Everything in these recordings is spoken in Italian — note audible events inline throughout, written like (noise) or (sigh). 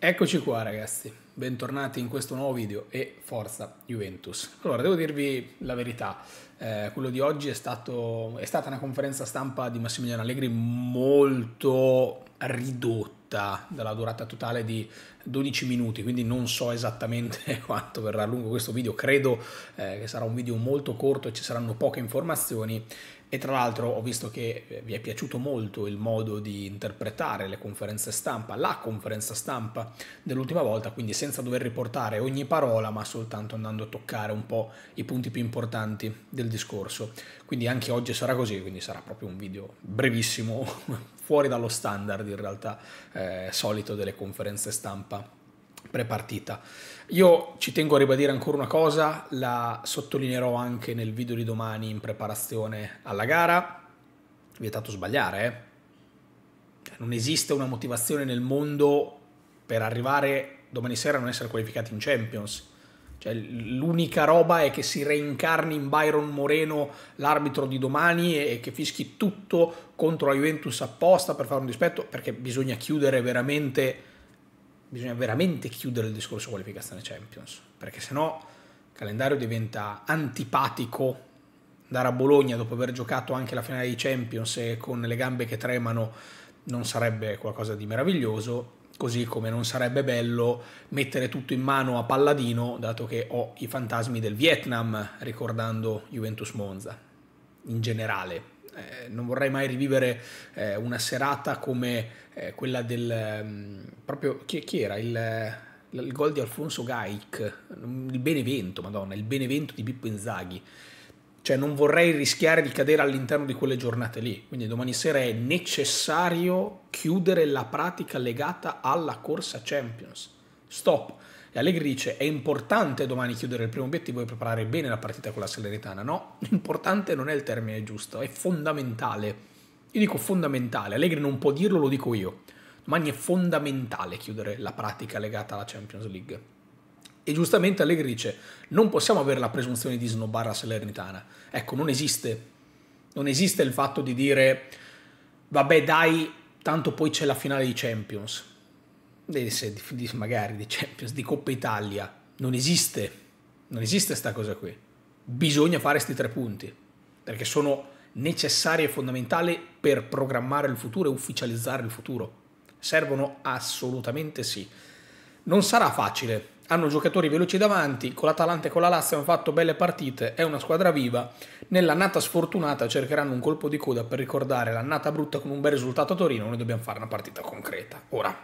Eccoci qua ragazzi, bentornati in questo nuovo video e forza Juventus. Allora, devo dirvi la verità, eh, quello di oggi è, stato, è stata una conferenza stampa di Massimiliano Allegri molto ridotta tutta, della durata totale di 12 minuti, quindi non so esattamente (laughs) quanto verrà lungo questo video, credo eh, che sarà un video molto corto e ci saranno poche informazioni e tra l'altro ho visto che eh, vi è piaciuto molto il modo di interpretare le conferenze stampa, la conferenza stampa dell'ultima volta, quindi senza dover riportare ogni parola, ma soltanto andando a toccare un po' i punti più importanti del discorso. Quindi anche oggi sarà così, quindi sarà proprio un video brevissimo (laughs) fuori dallo standard in realtà eh, solito delle conferenze stampa prepartita. Io ci tengo a ribadire ancora una cosa, la sottolineerò anche nel video di domani in preparazione alla gara. Vietato sbagliare, eh? Cioè, non esiste una motivazione nel mondo per arrivare domani sera a non essere qualificati in Champions cioè, l'unica roba è che si reincarni in Byron Moreno l'arbitro di domani e che fischi tutto contro la Juventus apposta per fare un dispetto, perché bisogna chiudere veramente, bisogna veramente chiudere il discorso qualificazione Champions, perché sennò il calendario diventa antipatico andare a Bologna dopo aver giocato anche la finale di Champions e con le gambe che tremano non sarebbe qualcosa di meraviglioso Così come non sarebbe bello mettere tutto in mano a Palladino, dato che ho i fantasmi del Vietnam, ricordando Juventus Monza in generale. Eh, non vorrei mai rivivere eh, una serata come eh, quella del... Um, proprio chi, chi era? Il, il, gol di Alfonso Gaic, il Benevento, madonna, il Benevento di Pippo Inzaghi cioè non vorrei rischiare di cadere all'interno di quelle giornate lì. Quindi domani sera è necessario chiudere la pratica legata alla corsa Champions. Stop. E Allegri dice: È importante domani chiudere il primo obiettivo e preparare bene la partita con la Salernitana. No, importante non è il termine giusto, è fondamentale. Io dico fondamentale, Allegri non può dirlo, lo dico io. Domani è fondamentale chiudere la pratica legata alla Champions League. E giustamente Allegri dice, non possiamo avere la presunzione di snobbare la Salernitana. Ecco, non esiste. Non esiste il fatto di dire, vabbè dai, tanto poi c'è la finale di Champions. magari di Champions, di Coppa Italia. Non esiste. Non esiste sta cosa qui. Bisogna fare questi tre punti, perché sono necessari e fondamentali per programmare il futuro e ufficializzare il futuro. Servono assolutamente sì. Non sarà facile, hanno giocatori veloci davanti, con l'Atalanta e con la Lazio hanno fatto belle partite, è una squadra viva, nell'annata sfortunata cercheranno un colpo di coda per ricordare l'annata brutta con un bel risultato a Torino, noi dobbiamo fare una partita concreta. Ora,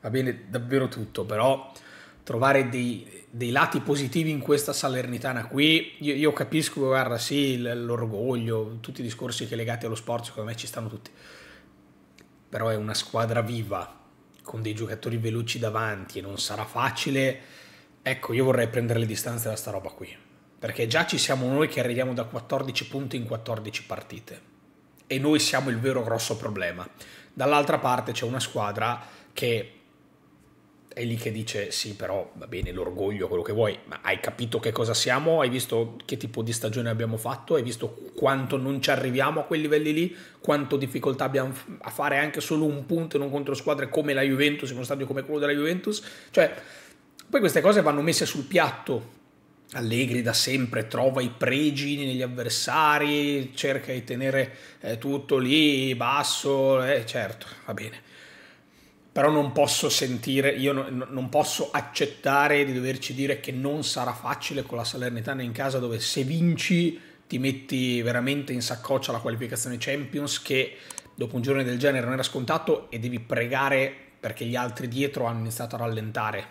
va bene davvero tutto, però trovare dei, dei lati positivi in questa Salernitana qui, io, io capisco, guarda, sì, l'orgoglio, tutti i discorsi che legati allo sport secondo me ci stanno tutti, però è una squadra viva con dei giocatori veloci davanti e non sarà facile, ecco, io vorrei prendere le distanze da sta roba qui. Perché già ci siamo noi che arriviamo da 14 punti in 14 partite. E noi siamo il vero grosso problema. Dall'altra parte c'è una squadra che è lì che dice sì però va bene l'orgoglio, quello che vuoi, ma hai capito che cosa siamo, hai visto che tipo di stagione abbiamo fatto, hai visto quanto non ci arriviamo a quei livelli lì, quanto difficoltà abbiamo a fare anche solo un punto in un contro squadre come la Juventus, in uno stadio come quello della Juventus, cioè poi queste cose vanno messe sul piatto. Allegri da sempre trova i pregi negli avversari, cerca di tenere eh, tutto lì basso, eh, certo, va bene però non posso sentire, io no, non posso accettare di doverci dire che non sarà facile con la Salernitana in casa dove se vinci ti metti veramente in saccoccia la qualificazione Champions che dopo un giorno del genere non era scontato e devi pregare perché gli altri dietro hanno iniziato a rallentare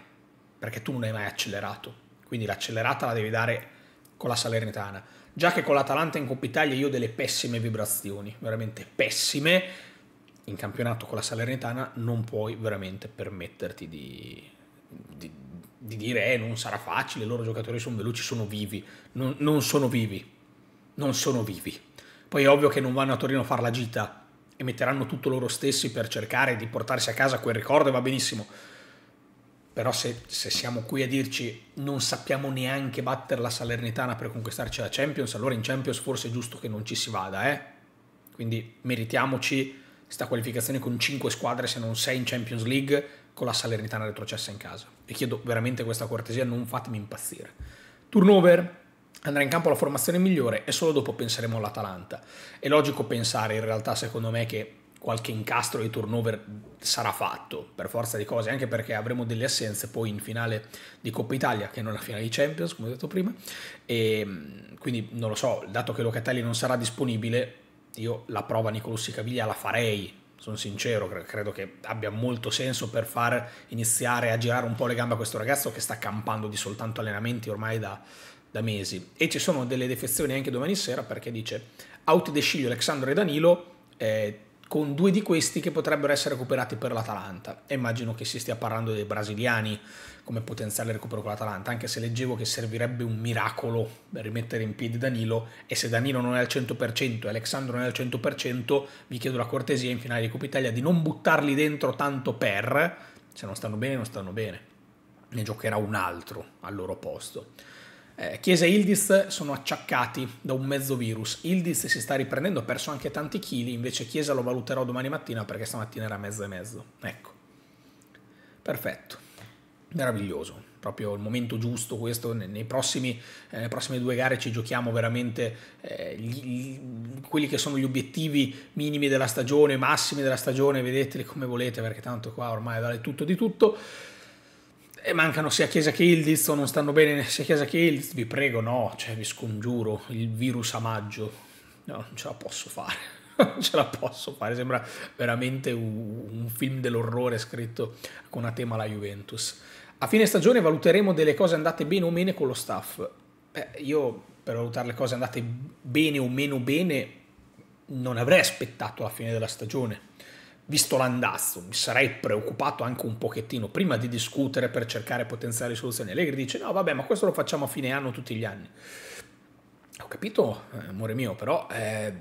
perché tu non hai mai accelerato quindi l'accelerata la devi dare con la Salernitana già che con l'Atalanta in Coppa Italia io ho delle pessime vibrazioni veramente pessime in campionato con la Salernitana non puoi veramente permetterti di, di, di dire eh, non sarà facile, i loro giocatori sono veloci, sono vivi, non, non, sono vivi, non sono vivi. Poi è ovvio che non vanno a Torino a fare la gita e metteranno tutto loro stessi per cercare di portarsi a casa quel ricordo e va benissimo. Però se, se siamo qui a dirci non sappiamo neanche battere la Salernitana per conquistarci la Champions, allora in Champions forse è giusto che non ci si vada, eh? Quindi meritiamoci questa qualificazione con 5 squadre se non 6 in Champions League con la Salernitana retrocessa in casa. Vi chiedo veramente questa cortesia, non fatemi impazzire. Turnover, andrà in campo la formazione migliore e solo dopo penseremo all'Atalanta. È logico pensare in realtà secondo me che qualche incastro di turnover sarà fatto per forza di cose, anche perché avremo delle assenze poi in finale di Coppa Italia, che non è la finale di Champions, come ho detto prima, e ehm, quindi non lo so, dato che Locatelli non sarà disponibile, io la prova Nicolussi Caviglia la farei, sono sincero, credo che abbia molto senso per far iniziare a girare un po' le gambe a questo ragazzo che sta campando di soltanto allenamenti ormai da, da mesi. E ci sono delle defezioni anche domani sera perché dice out the Sciglio, Alexandro e Danilo... Eh, con due di questi che potrebbero essere recuperati per l'Atalanta. E immagino che si stia parlando dei brasiliani come potenziale recupero con l'Atalanta, anche se leggevo che servirebbe un miracolo per rimettere in piedi Danilo e se Danilo non è al 100% e Alexandro non è al 100%, vi chiedo la cortesia in finale di Coppa Italia di non buttarli dentro tanto per, se non stanno bene non stanno bene, ne giocherà un altro al loro posto. Eh, chiesa e Ildiz sono acciaccati da un mezzo virus. Ildiz si sta riprendendo, ha perso anche tanti chili, invece Chiesa lo valuterò domani mattina perché stamattina era mezzo e mezzo. Ecco. Perfetto. Meraviglioso. Proprio il momento giusto questo, nei prossimi, nelle eh, prossime due gare ci giochiamo veramente eh, gli, quelli che sono gli obiettivi minimi della stagione, massimi della stagione, vedeteli come volete perché tanto qua ormai vale tutto di tutto e mancano sia Chiesa che Ildiz o non stanno bene sia Chiesa che Ildiz, vi prego no, cioè vi scongiuro, il virus a maggio, no, non ce la posso fare, (laughs) non ce la posso fare, sembra veramente un, un film dell'orrore scritto con a tema la Juventus. A fine stagione valuteremo delle cose andate bene o meno con lo staff. Beh, io per valutare le cose andate bene o meno bene non avrei aspettato la fine della stagione visto l'andazzo, mi sarei preoccupato anche un pochettino prima di discutere per cercare potenziali soluzioni. Allegri dice no vabbè ma questo lo facciamo a fine anno tutti gli anni. Ho capito, eh, amore mio, però eh,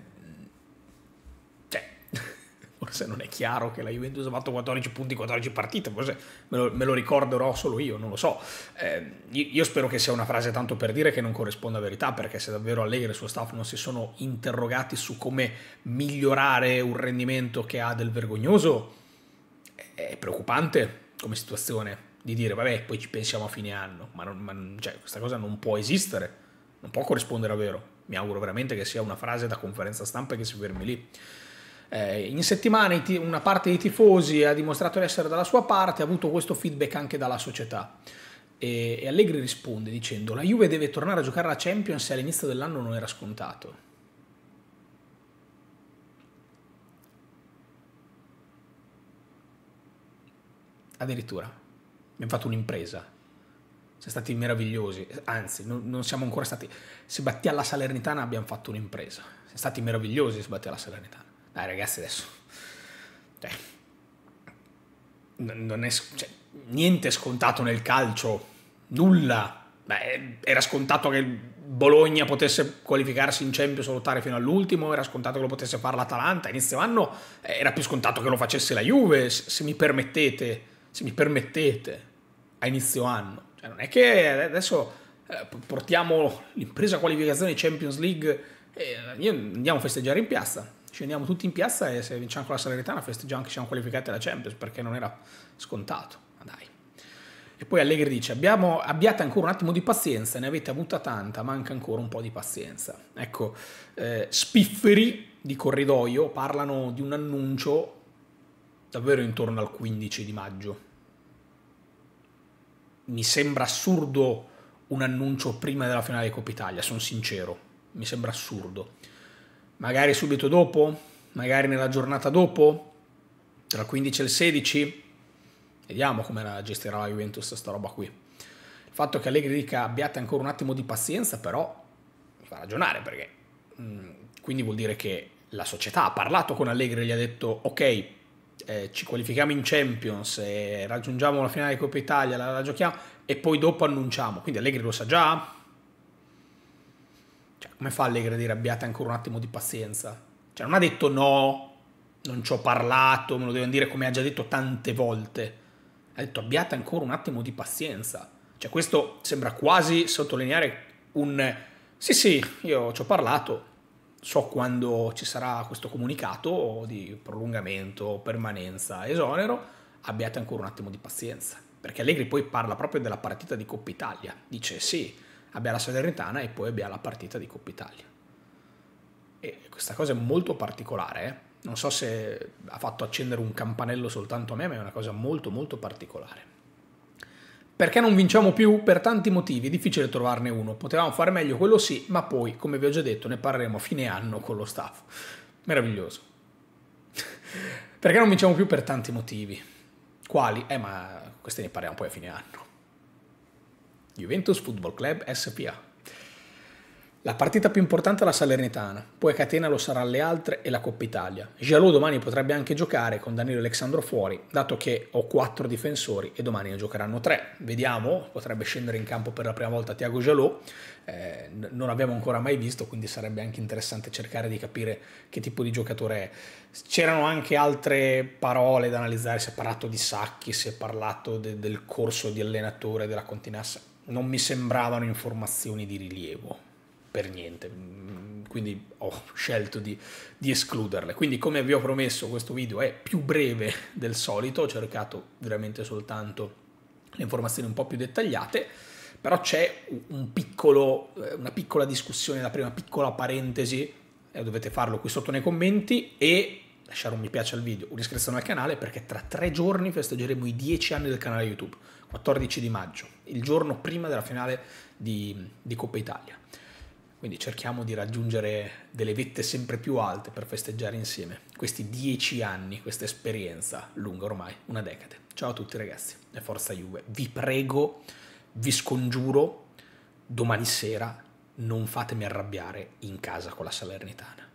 forse non è chiaro che la Juventus ha fatto 14 punti, 14 partite, forse me lo, me lo ricorderò solo io, non lo so. Eh, io spero che sia una frase tanto per dire che non corrisponda a verità, perché se davvero Allegri e il suo staff non si sono interrogati su come migliorare un rendimento che ha del vergognoso, è preoccupante come situazione di dire vabbè poi ci pensiamo a fine anno, ma, non, ma cioè, questa cosa non può esistere, non può corrispondere a vero. Mi auguro veramente che sia una frase da conferenza stampa e che si fermi lì. Eh, in settimana una parte dei tifosi ha dimostrato di essere dalla sua parte, ha avuto questo feedback anche dalla società. E, e Allegri risponde dicendo la Juve deve tornare a giocare la Champions se all'inizio dell'anno non era scontato. Addirittura, abbiamo fatto un'impresa siamo stati meravigliosi, anzi non, non, siamo ancora stati, se batti alla Salernitana abbiamo fatto un'impresa, siamo stati meravigliosi se batti alla Salernitana. Dai ah, ragazzi adesso... Cioè, non è, cioè, niente è scontato nel calcio, nulla. Beh, era scontato che Bologna potesse qualificarsi in Champions o lottare fino all'ultimo, era scontato che lo potesse fare l'Atalanta, inizio anno eh, era più scontato che lo facesse la Juve, se mi permettete, se mi permettete, a inizio anno. Cioè, non è che adesso eh, portiamo l'impresa qualificazione Champions League e eh, andiamo a festeggiare in piazza scendiamo tutti in piazza e se vinciamo con la Salernitana festeggiamo anche che siamo qualificati alla Champions perché non era scontato, ma dai. E poi Allegri dice, abbiamo, abbiate ancora un attimo di pazienza, ne avete avuta tanta, manca ancora un po' di pazienza. Ecco, eh, spifferi di corridoio parlano di un annuncio davvero intorno al 15 di maggio. Mi sembra assurdo un annuncio prima della finale di Coppa Italia, sono sincero, mi sembra assurdo magari subito dopo, magari nella giornata dopo, tra il 15 e il 16. Vediamo come la gestirà la Juventus sta roba qui. Il fatto che Allegri dica abbiate ancora un attimo di pazienza, però mi fa ragionare perché mm, quindi vuol dire che la società ha parlato con Allegri e gli ha detto ok, eh, ci qualifichiamo in Champions e raggiungiamo la finale di Coppa Italia, la, la giochiamo e poi dopo annunciamo. Quindi Allegri lo sa già, come fa Allegri a dire abbiate ancora un attimo di pazienza? Cioè non ha detto no, non ci ho parlato, me lo devono dire come ha già detto tante volte. Ha detto abbiate ancora un attimo di pazienza. Cioè questo sembra quasi sottolineare un sì sì, io ci ho parlato, so quando ci sarà questo comunicato di prolungamento, permanenza, esonero, abbiate ancora un attimo di pazienza. Perché Allegri poi parla proprio della partita di Coppa Italia. Dice sì, abbiamo la Salernitana e poi abbiamo la partita di Coppa Italia. E questa cosa è molto particolare, eh? non so se ha fatto accendere un campanello soltanto a me, ma è una cosa molto molto particolare. Perché non vinciamo più? Per tanti motivi, è difficile trovarne uno. Potevamo fare meglio quello sì, ma poi, come vi ho già detto, ne parleremo a fine anno con lo staff. Meraviglioso. (laughs) Perché non vinciamo più per tanti motivi? Quali? Eh, ma questi ne parliamo poi a fine anno. Juventus Football Club SPA. La partita più importante è la Salernitana, poi Catena lo sarà alle altre e la Coppa Italia. Gialò domani potrebbe anche giocare con Danilo Alessandro fuori, dato che ho quattro difensori e domani ne giocheranno tre. Vediamo, potrebbe scendere in campo per la prima volta Tiago Gialò, eh, non abbiamo ancora mai visto, quindi sarebbe anche interessante cercare di capire che tipo di giocatore è. C'erano anche altre parole da analizzare, si è parlato di Sacchi, si è parlato de del corso di allenatore della Continassa non mi sembravano informazioni di rilievo per niente mm, quindi ho scelto di, di, escluderle quindi come vi ho promesso questo video è più breve del solito ho cercato veramente soltanto le informazioni un po' più dettagliate però c'è un eh, una piccola discussione la prima piccola parentesi eh, dovete farlo qui sotto nei commenti e lasciare un mi piace al video un'iscrizione al canale perché tra tre giorni festeggeremo i 10 anni del canale youtube 14 di maggio, il giorno prima della finale di, di Coppa Italia. Quindi cerchiamo di raggiungere delle vette sempre più alte per festeggiare insieme questi dieci anni, questa esperienza lunga ormai, una decade. Ciao a tutti ragazzi e forza Juve. Vi prego, vi scongiuro, domani sera non fatemi arrabbiare in casa con la Salernitana.